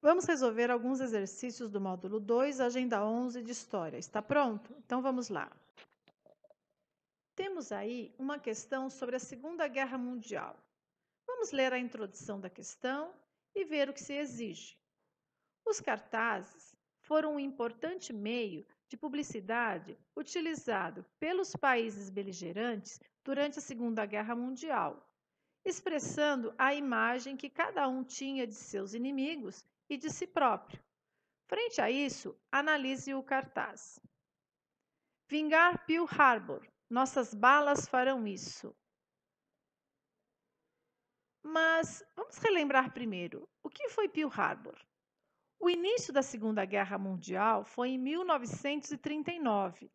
Vamos resolver alguns exercícios do módulo 2, agenda 11 de História. Está pronto? Então vamos lá. Temos aí uma questão sobre a Segunda Guerra Mundial. Vamos ler a introdução da questão e ver o que se exige. Os cartazes foram um importante meio de publicidade utilizado pelos países beligerantes durante a Segunda Guerra Mundial, expressando a imagem que cada um tinha de seus inimigos e de si próprio. Frente a isso, analise o cartaz. Vingar Pearl Harbor. Nossas balas farão isso. Mas vamos relembrar primeiro o que foi Pearl Harbor. O início da Segunda Guerra Mundial foi em 1939.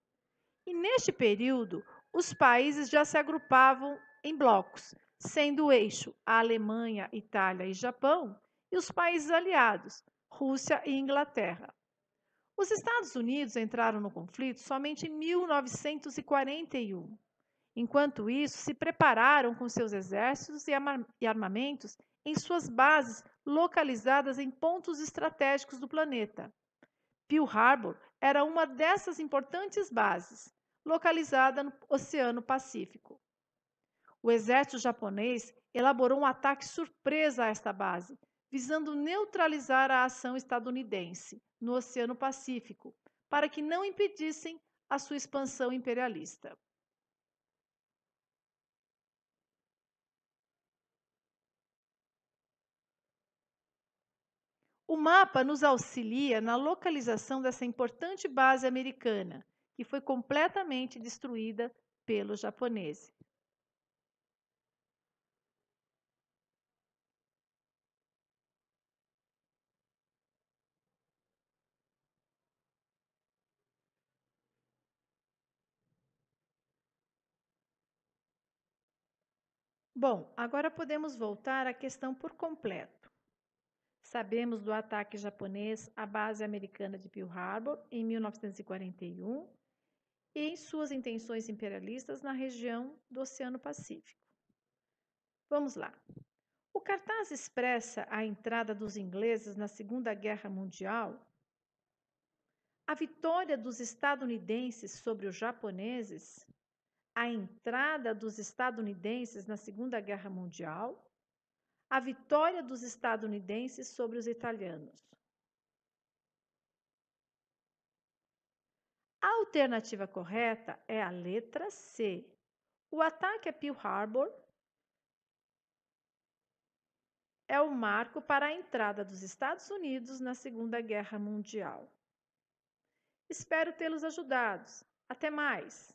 E neste período, os países já se agrupavam em blocos, sendo o eixo a Alemanha, Itália e Japão, e os países aliados, Rússia e Inglaterra. Os Estados Unidos entraram no conflito somente em 1941. Enquanto isso, se prepararam com seus exércitos e armamentos em suas bases localizadas em pontos estratégicos do planeta. Pearl Harbor era uma dessas importantes bases, localizada no Oceano Pacífico. O exército japonês elaborou um ataque surpresa a esta base, visando neutralizar a ação estadunidense no Oceano Pacífico, para que não impedissem a sua expansão imperialista. O mapa nos auxilia na localização dessa importante base americana, que foi completamente destruída pelos japoneses. Bom, agora podemos voltar à questão por completo. Sabemos do ataque japonês à base americana de Pearl Harbor em 1941 e em suas intenções imperialistas na região do Oceano Pacífico. Vamos lá. O cartaz expressa a entrada dos ingleses na Segunda Guerra Mundial, a vitória dos estadunidenses sobre os japoneses a entrada dos estadunidenses na Segunda Guerra Mundial, a vitória dos estadunidenses sobre os italianos. A alternativa correta é a letra C. O ataque a Pearl Harbor é o marco para a entrada dos Estados Unidos na Segunda Guerra Mundial. Espero tê-los ajudados. Até mais!